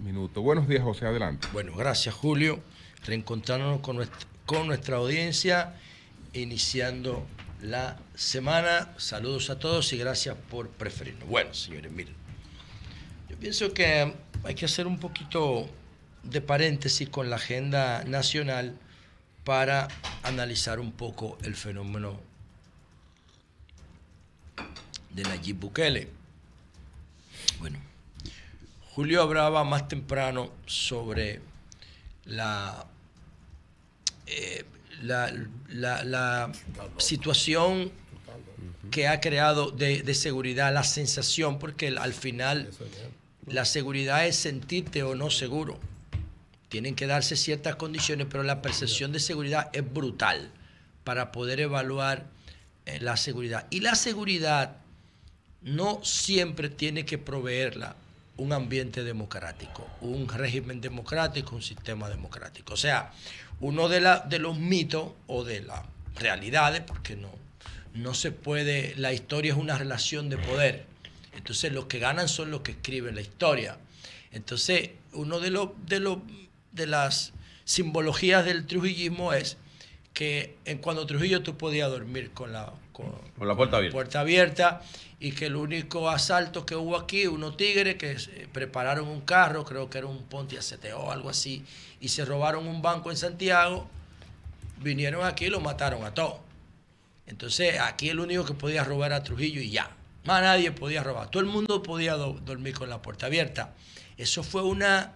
minutos. Buenos días, José, adelante. Bueno, gracias, Julio. Reencontrándonos con nuestra, con nuestra audiencia, iniciando la semana. Saludos a todos y gracias por preferirnos. Bueno, señores, miren, yo pienso que hay que hacer un poquito de paréntesis con la agenda nacional para analizar un poco el fenómeno de Nayib Bukele. Bueno, Julio hablaba más temprano sobre eh, la, la, situación que ha creado de, seguridad, la sensación, porque al final la seguridad es sentirte o no seguro. Tienen que darse ciertas condiciones, pero la percepción de seguridad es brutal para poder evaluar eh, la seguridad. Y la seguridad no siempre tiene que proveerla un ambiente democrático, un régimen democrático, un sistema democrático. O sea, uno de, de los mitos o de las realidades, porque no, no se puede, la historia es una relación de poder. Entonces los que ganan son los que escriben la historia. Entonces, uno de, los de, los de las simbologías del trujillismo es que en cuando Trujillo tú podías dormir con la con, la puerta, abierta. puerta abierta y que el único asalto que hubo aquí, unos tigres que prepararon un carro, creo que era un Pontiac CTO o algo así, y se robaron un banco en Santiago, vinieron aquí y lo mataron a todos. Entonces aquí el único que podía robar a Trujillo y ya. Más nadie podía robar. Todo el mundo podía dormir con la puerta abierta. Eso fue una,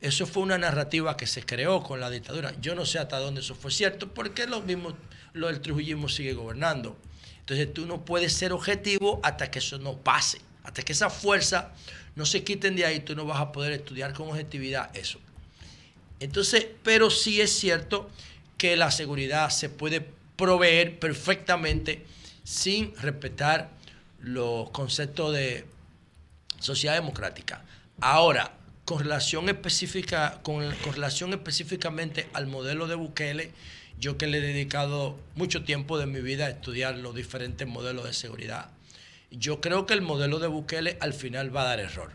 eso fue una narrativa que se creó con la dictadura. Yo no sé hasta dónde eso fue cierto, porque lo mismo, lo del trujillismo sigue gobernando. Entonces tú no puedes ser objetivo hasta que eso no pase. Hasta que esa fuerza no se quiten de ahí, tú no vas a poder estudiar con objetividad eso. Entonces, pero sí es cierto que la seguridad se puede proveer perfectamente sin respetar los conceptos de sociedad democrática. Ahora, con relación, específica, con, específicamente al modelo de Bukele, yo que le he dedicado mucho tiempo de mi vida a estudiar los diferentes modelos de seguridad, yo creo que el modelo de Bukele al final va a dar error.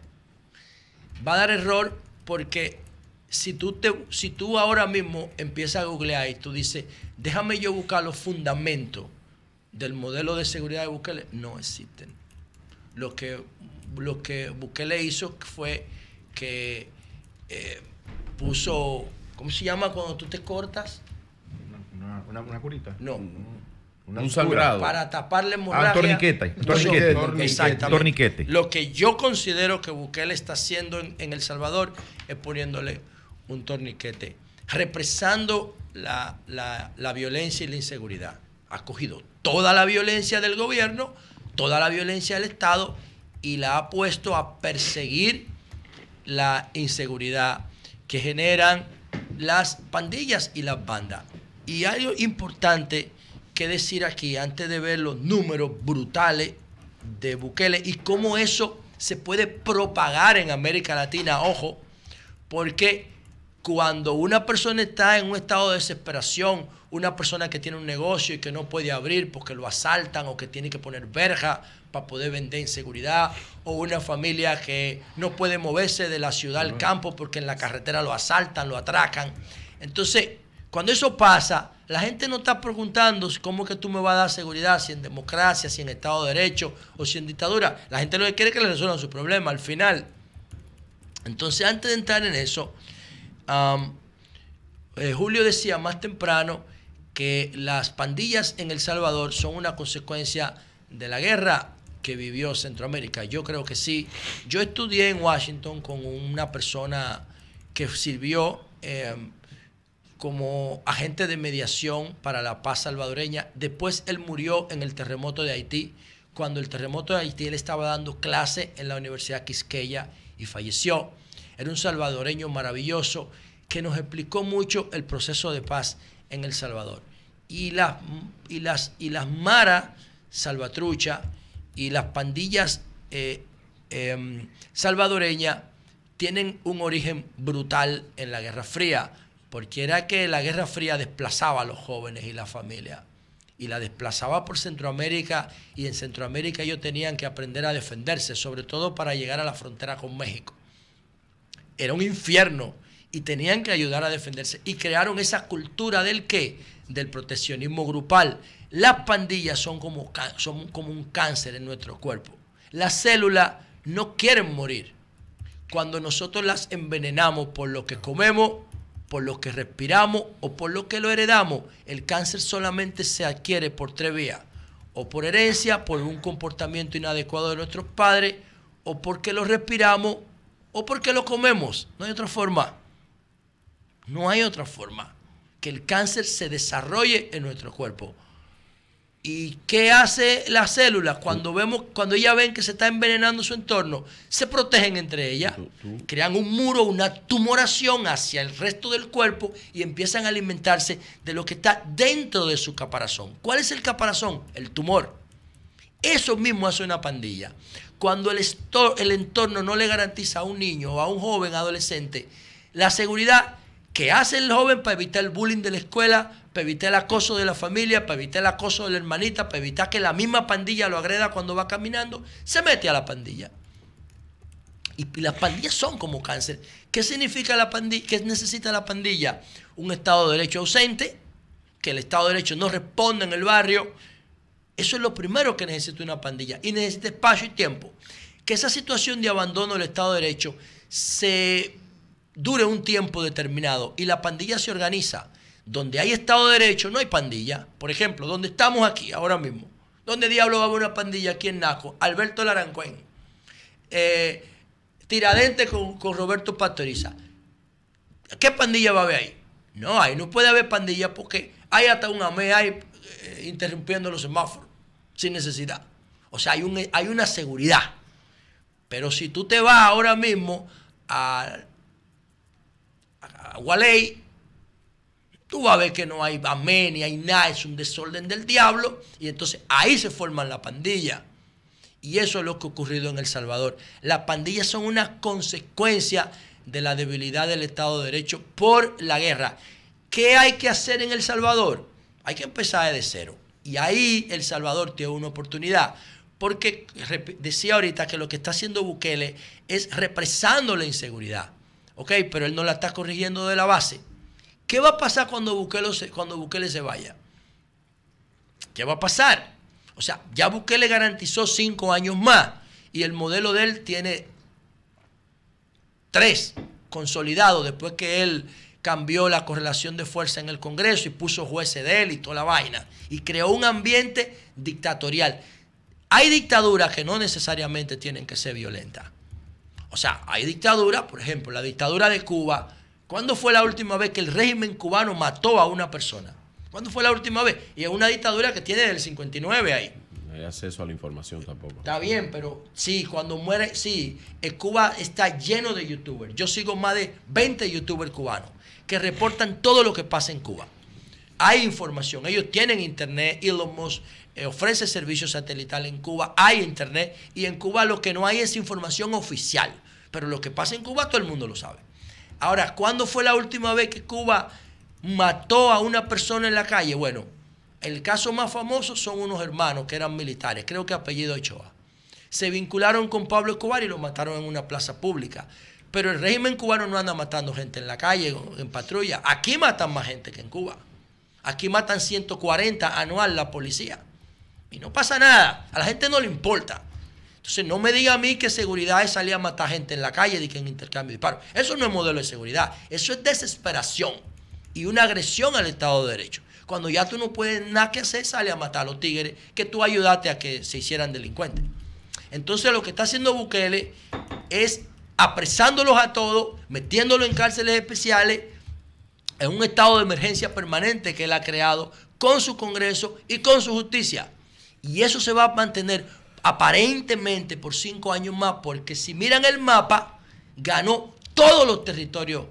Va a dar error porque si tú, te, si tú ahora mismo empiezas a googlear y tú dices, déjame yo buscar los fundamentos del modelo de seguridad de Bukele, no existen. Lo que, lo que Bukele hizo fue que eh, puso, ¿cómo se llama cuando tú te cortas? Una, curita. No. Una un sangrado. Para taparle ah, hemorragia. torniquete. Torniquete. torniquete. Exactamente. Lo que yo considero que Bukele está haciendo en, El Salvador es poniéndole un torniquete, represando la, la violencia y la inseguridad. Ha cogido toda la violencia del gobierno, toda la violencia del Estado y la ha puesto a perseguir la inseguridad que generan las pandillas y las bandas. Y algo importante que decir aquí, antes de ver los números brutales de buqueles y cómo eso se puede propagar en América Latina, ojo, porque cuando una persona está en un estado de desesperación, una persona que tiene un negocio y que no puede abrir porque lo asaltan o que tiene que poner verja para poder vender en seguridad, o una familia que no puede moverse de la ciudad al campo porque en la carretera lo asaltan, lo atracan. Entonces, cuando eso pasa, la gente no está preguntando cómo que tú me vas a dar seguridad, si en democracia, si en Estado de Derecho o si en dictadura. La gente lo que quiere es que le resuelvan su problema al final. Entonces, antes de entrar en eso, eh, Julio decía más temprano que las pandillas en El Salvador son una consecuencia de la guerra que vivió Centroamérica. Yo creo que sí. Yo estudié en Washington con una persona que sirvió em, como agente de mediación para la paz salvadoreña. Después él murió en el terremoto de Haití. Cuando el terremoto de Haití él estaba dando clase en la Universidad Quisqueya y falleció. Era un salvadoreño maravilloso que nos explicó mucho el proceso de paz en El Salvador. Y las, y las, y las maras salvatrucha y las pandillas eh, em, salvadoreñas tienen un origen brutal en la Guerra Fría, porque era que la Guerra Fría desplazaba a los jóvenes y la familia, y la desplazaba por Centroamérica, y en Centroamérica ellos tenían que aprender a defenderse, sobre todo para llegar a la frontera con México era un infierno y tenían que ayudar a defenderse. Y crearon esa cultura del qué? Del proteccionismo grupal. Las pandillas son como, son como un cáncer en nuestro cuerpo. Las células no quieren morir. Cuando nosotros las envenenamos por lo que comemos, por lo que respiramos o por lo que lo heredamos, el cáncer solamente se adquiere por tres vías. O por herencia, por un comportamiento inadecuado de nuestros padres, o porque lo respiramos o porque lo comemos. No hay otra forma. No hay otra forma que el cáncer se desarrolle en nuestro cuerpo. ¿Y qué hace las célula cuando vemos cuando ellas ven que se está envenenando su entorno? Se protegen entre ellas, crean un muro, una tumoración hacia el resto del cuerpo y empiezan a alimentarse de lo que está dentro de su caparazón. ¿Cuál es el caparazón? El tumor. Eso mismo hace una pandilla cuando el, entorno no le garantiza a un niño o a un joven adolescente la seguridad que hace el joven para evitar el bullying de la escuela, para evitar el acoso de la familia, para evitar el acoso de la hermanita, para evitar que la misma pandilla lo agreda cuando va caminando, se mete a la pandilla. Y las pandillas son como cáncer. ¿Qué significa la pandilla? ¿Qué necesita la pandilla? Un Estado de Derecho ausente, que el Estado de Derecho no responda en el barrio, eso es lo primero que necesita una pandilla y necesita espacio y tiempo. Que esa situación de abandono del Estado de Derecho se dure un tiempo determinado y la pandilla se organiza. Donde hay Estado de Derecho no hay pandilla. Por ejemplo, donde estamos aquí ahora mismo. ¿Dónde diablo va a haber una pandilla aquí en Naco? Alberto Larancuén. Eh, Tiradente con, Roberto Pastoriza. ¿Qué pandilla va a haber ahí? No, hay. no puede haber pandilla porque hay hasta un AME, hay eh, interrumpiendo los semáforos sin necesidad. O sea, hay, hay una seguridad. Pero si tú te vas ahora mismo a, a Gualey, tú vas a ver que no hay amén, ni hay nada, es un desorden del diablo. Y entonces ahí se forman la pandilla. Y eso es lo que ha ocurrido en El Salvador. Las pandillas son una consecuencia de la debilidad del Estado de Derecho por la guerra. ¿Qué hay que hacer en El Salvador? Hay que empezar desde cero. Y ahí El Salvador tiene una oportunidad. Porque decía ahorita que lo que está haciendo Bukele es represando la inseguridad. ¿Ok? Pero él no la está corrigiendo de la base. ¿Qué va a pasar cuando Bukele cuando Bukele se vaya? ¿Qué va a pasar? O sea, ya Bukele garantizó cinco años más y el modelo de él tiene tres consolidados después que él cambió la correlación de fuerza en el Congreso y puso jueces de él y toda la vaina. Y creó un ambiente dictatorial. Hay dictaduras que no necesariamente tienen que ser violentas. O sea, hay dictaduras, por ejemplo, la dictadura de Cuba. ¿Cuándo fue la última vez que el régimen cubano mató a una persona? ¿Cuándo fue la última vez? Y es una dictadura que tiene del 59 ahí hay acceso a la información tampoco. Está bien, pero sí, cuando muere, sí, Cuba está lleno de youtubers. Yo sigo más de 20 youtubers cubanos que reportan todo lo que pasa en Cuba. Hay información, ellos tienen internet, Elon Musk eh, ofrece servicio satelital en Cuba, hay internet y en Cuba lo que no hay es información oficial, pero lo que pasa en Cuba todo el mundo lo sabe. Ahora, ¿cuándo fue la última vez que Cuba mató a una persona en la calle? Bueno, el caso más famoso son unos hermanos que eran militares, creo que apellido Ochoa. Se vincularon con Pablo Escobar y lo mataron en una plaza pública. Pero el régimen cubano no anda matando gente en la calle, en patrulla. Aquí matan más gente que en Cuba. Aquí matan 140 anual la policía. Y no pasa nada. A la gente no le importa. Entonces, no me diga a mí que seguridad es salir a matar gente en la calle y que en intercambio de disparos. Eso no es modelo de seguridad. Eso es desesperación y una agresión al Estado de Derecho. Cuando ya tú no puedes nada que hacer, sale a matar a los tigres que tú ayudaste a que se hicieran delincuentes. Entonces lo que está haciendo Bukele es apresándolos a todos, metiéndolos en cárceles especiales, en un estado de emergencia permanente que él ha creado con su Congreso y con su justicia. Y eso se va a mantener aparentemente por cinco años más, porque si miran el mapa, ganó todos los territorios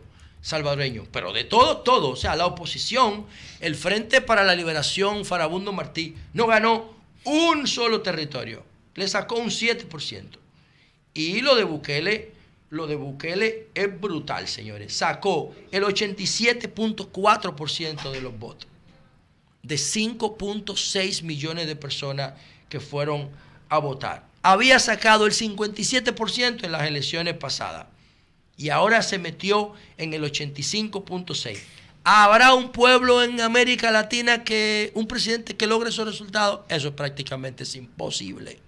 salvadoreño, pero de todo, todo, o sea, la oposición, el Frente para la Liberación, Farabundo Martí, no ganó un solo territorio, le sacó un 7%. Y lo de Bukele, lo de Bukele es brutal, señores, sacó el 87.4% de los votos, de 5.6 millones de personas que fueron a votar. Había sacado el 57% en las elecciones pasadas y ahora se metió en el 85.6. ¿Habrá un pueblo en América Latina que un presidente que logre esos resultados? Eso prácticamente es imposible.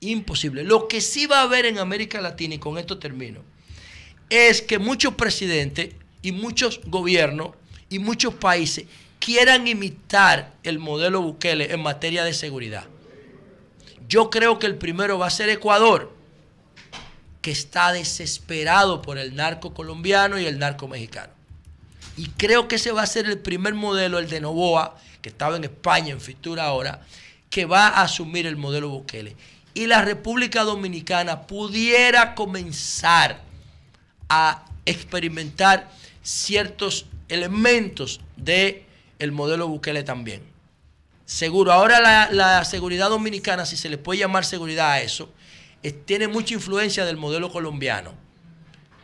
Imposible. Lo que sí va a haber en América Latina, y con esto termino, es que muchos presidentes y muchos gobiernos y muchos países quieran imitar el modelo Bukele en materia de seguridad. Yo creo que el primero va a ser Ecuador que está desesperado por el narco colombiano y el narco mexicano. Y creo que ese va a ser el primer modelo, el de Novoa, que estaba en España, en Fitura ahora, que va a asumir el modelo Bukele. Y la República Dominicana pudiera comenzar a experimentar ciertos elementos del el modelo Bukele también. Seguro, ahora la, la seguridad dominicana, si se le puede llamar seguridad a eso, tiene mucha influencia del modelo colombiano.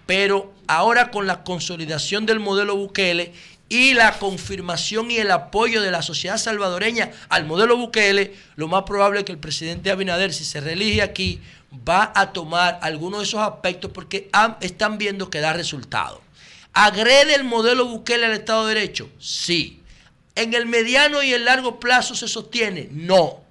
Pero ahora con la consolidación del modelo Bukele y la confirmación y el apoyo de la sociedad salvadoreña al modelo Bukele, lo más probable es que el presidente Abinader, si se reelige aquí, va a tomar algunos de esos aspectos porque están viendo que da resultado. ¿Agrede el modelo Bukele al Estado de Derecho? Sí. ¿En el mediano y el largo plazo se sostiene? No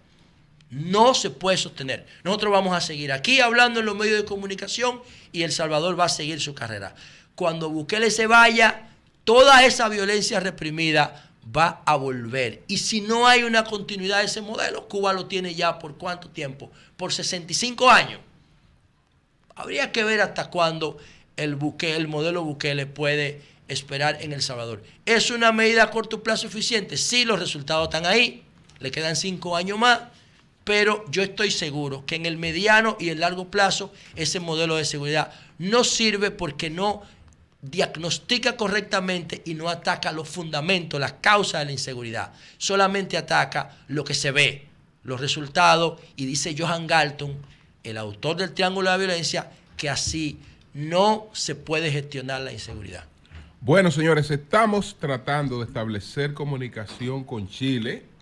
no se puede sostener. Nosotros vamos a seguir aquí hablando en los medios de comunicación y El Salvador va a seguir su carrera. Cuando Bukele se vaya, toda esa violencia reprimida va a volver. Y si no hay una continuidad de ese modelo, Cuba lo tiene ya por cuánto tiempo? Por 65 años. Habría que ver hasta cuándo el, el modelo Bukele puede esperar en El Salvador. ¿Es una medida a corto plazo suficiente? Sí, los resultados están ahí. Le quedan cinco años más pero yo estoy seguro que en el mediano y el largo plazo ese modelo de seguridad no sirve porque no diagnostica correctamente y no ataca los fundamentos, las causas de la inseguridad. Solamente ataca lo que se ve, los resultados, y dice Johan Galton, el autor del Triángulo de la Violencia, que así no se puede gestionar la inseguridad. Bueno, señores, estamos tratando de establecer comunicación con Chile